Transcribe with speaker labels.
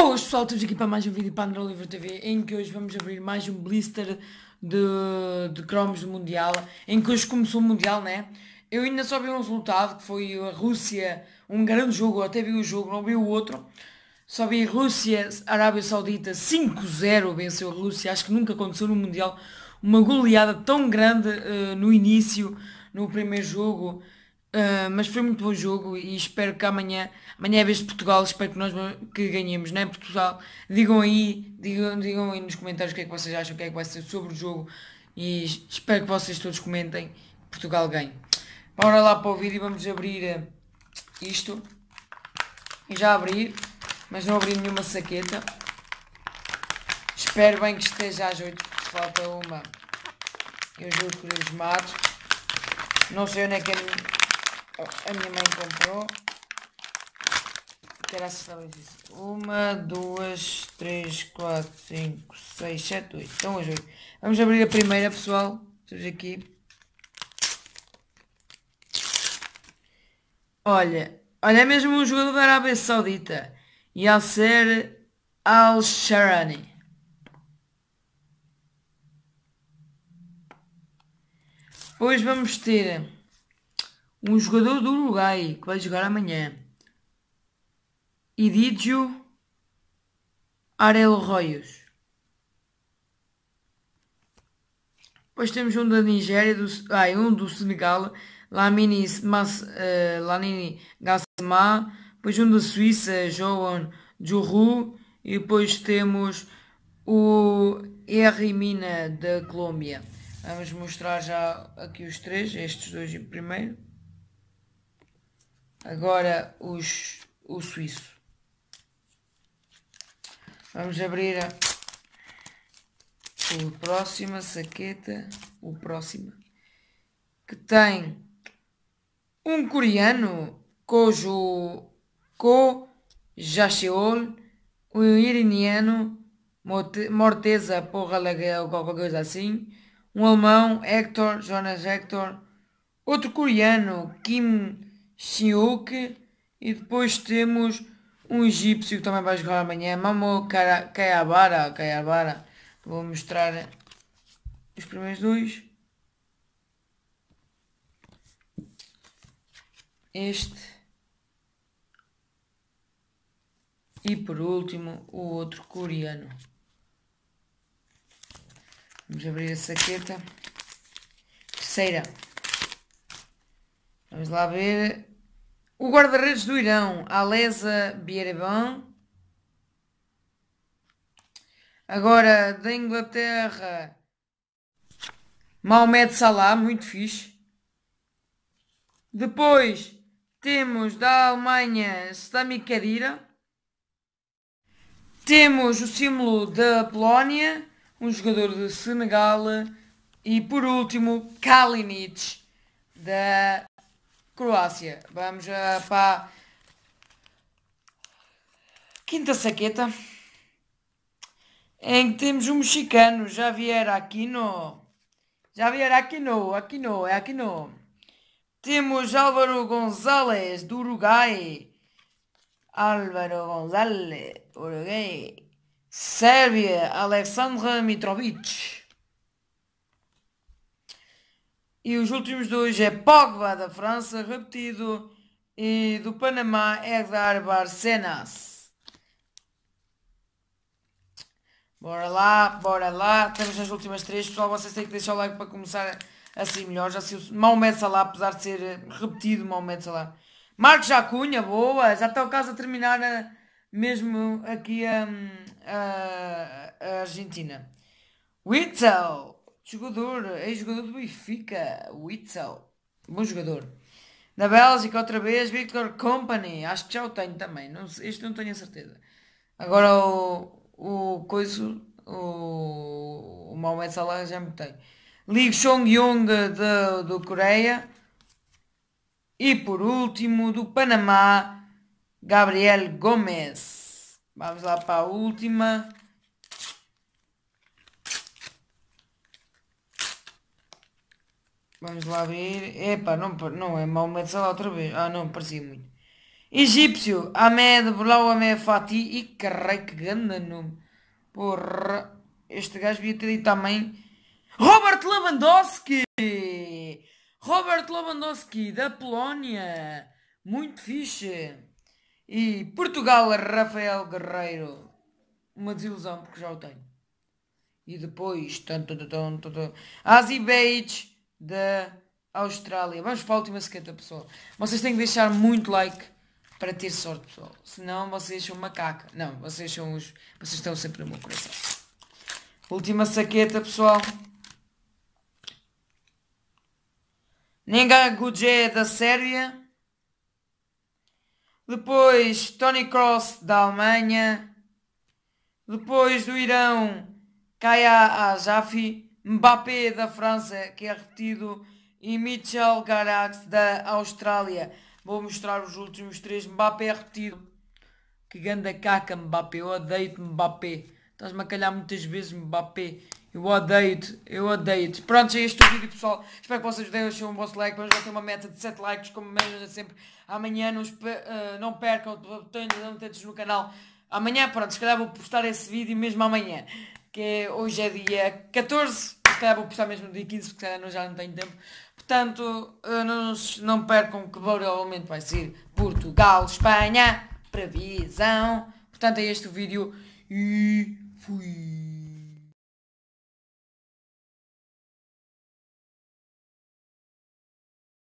Speaker 1: hoje pessoal, estamos aqui para mais um vídeo para André Oliver TV em que hoje vamos abrir mais um blister de, de cromos do Mundial em que hoje começou o Mundial, né? Eu ainda só vi um resultado que foi a Rússia, um grande jogo, eu até vi o jogo, não vi o outro só vi Rússia, Arábia Saudita 5-0 venceu a Rússia, acho que nunca aconteceu no Mundial uma goleada tão grande uh, no início, no primeiro jogo ah, mas foi muito bom jogo e espero que amanhã, amanhã é vez de Portugal, espero que nós que ganhemos, não é Portugal? Digam aí, digam, digam aí nos comentários o que é que vocês acham, o que é que vai ser sobre o jogo e espero que vocês todos comentem que Portugal ganhe. Bora lá para o vídeo, vamos abrir ah, isto. E já abri, mas não abri nenhuma saqueta. Espero bem que esteja às 8, porque falta uma. Eu juro que os mato. Não sei onde é que é a minha mãe comprou. isso. Uma, duas, três, quatro, cinco, seis, sete, oito. São então, as oito. Vamos abrir a primeira, pessoal. Estamos aqui. Olha, olha, é mesmo um jogador da Arábia Saudita. E ao ser Al-Sharani. Pois vamos ter um jogador do Uruguai que vai jogar amanhã. Ididio Arelo Royos. Depois temos um da Nigéria, do, ah, um do Senegal, Lamini, Mas, uh, eh, Lanini Gassama. Depois um da Suíça, João Juru. E depois temos o R. Mina da Colômbia. Vamos mostrar já aqui os três, estes dois primeiro. Agora os, o suíço. Vamos abrir a, a próxima saqueta. O próximo. Que tem um coreano Cojo. Ko Jasheol, um iraniano Morteza, porra, ou qualquer coisa assim, um alemão Hector, Jonas Hector, outro coreano Kim Shiuk. E depois temos um egípcio que também vai jogar amanhã. Mamo Kayabara. Kayabara. Vou mostrar os primeiros dois. Este. E por último, o outro coreano. Vamos abrir a saqueta. Terceira. Vamos lá ver o guarda-redes do Irão, Alesa Biereban. Agora, da Inglaterra, Mohamed Salah, muito fixe. Depois, temos da Alemanha, Stami Kadira. Temos o símbolo da Polónia, um jogador de Senegal. E por último, Kalinic, da Croácia. Vamos já para quinta saqueta. Em que temos um mexicano, já Aquino. aqui Aquino, Já viera aqui aqui é aqui Temos Álvaro González, do Uruguai. Álvaro González, Uruguai. Sérvia, Alexandra Mitrovic. E os últimos dois é Pogba da França, repetido, e do Panamá Edgar é Barcenas. Bora lá, bora lá. Estamos nas últimas três. Pessoal, vocês têm que deixar o like para começar assim melhor. Já se o Maomé Salah, apesar de ser eh, repetido, Maomé Salah. Marcos Jacunha, boa. Já está o caso a terminar eh, mesmo aqui a, hum, a, a Argentina. Witzel. Jogador, ex-jogador do Benfica, Witzel. Bom jogador. Na Bélgica, outra vez, Victor Company. Acho que já o tenho também. Não, este não tenho a certeza. Agora o, o Coiso, o, o Mohamed Salah já me tem. Lee Chong-yong do Coreia. E por último, do Panamá, Gabriel Gomes. Vamos lá para a última. Vamos lá ver. epa não, não é Maomé sei lá outra vez. Ah não, parecia muito. Egípcio, Ahmed Blau Ahmed Fatih e caralho que grande nome. Porra, este gajo devia ter dito também. Robert Lewandowski! Robert Lewandowski da Polónia. Muito fixe. E Portugal, Rafael Guerreiro. Uma desilusão porque já o tenho. E depois. Tan, tan, tan, tan, tan da Austrália. Vamos para a última secreta, pessoal. Vocês têm que deixar muito like para ter sorte, pessoal. Senão vocês são macaca. Não, vocês são os. Vocês estão sempre no meu coração. Última saqueta, pessoal. Nenga Gudje da Sérvia. Depois Tony Cross da Alemanha. Depois do Irão, Kaya Ajafi. Mbappé da França, que é repetido, e Mitchell Garax da Austrália. Vou mostrar os últimos três. Mbappé é repetido. Que ganda caca, Mbappé. Eu odeio-te, Mbappé. Estás-me a calhar muitas vezes, Mbappé. Eu odeio-te, eu odeio-te. Pronto, é este o vídeo, pessoal. Espero que vocês deixem um vosso like. Vamos bater uma meta de 7 likes, como mesmo sempre. Amanhã não, uh, não percam, tenham atentos no canal. Amanhã, pronto, se calhar vou postar esse vídeo mesmo amanhã que hoje é dia 14, calhar vou postar mesmo dia 15 porque não, já não tenho tempo. Portanto, eh, não, não percam que provavelmente vai ser Portugal, Espanha, previsão. Portanto, é este o vídeo e fui.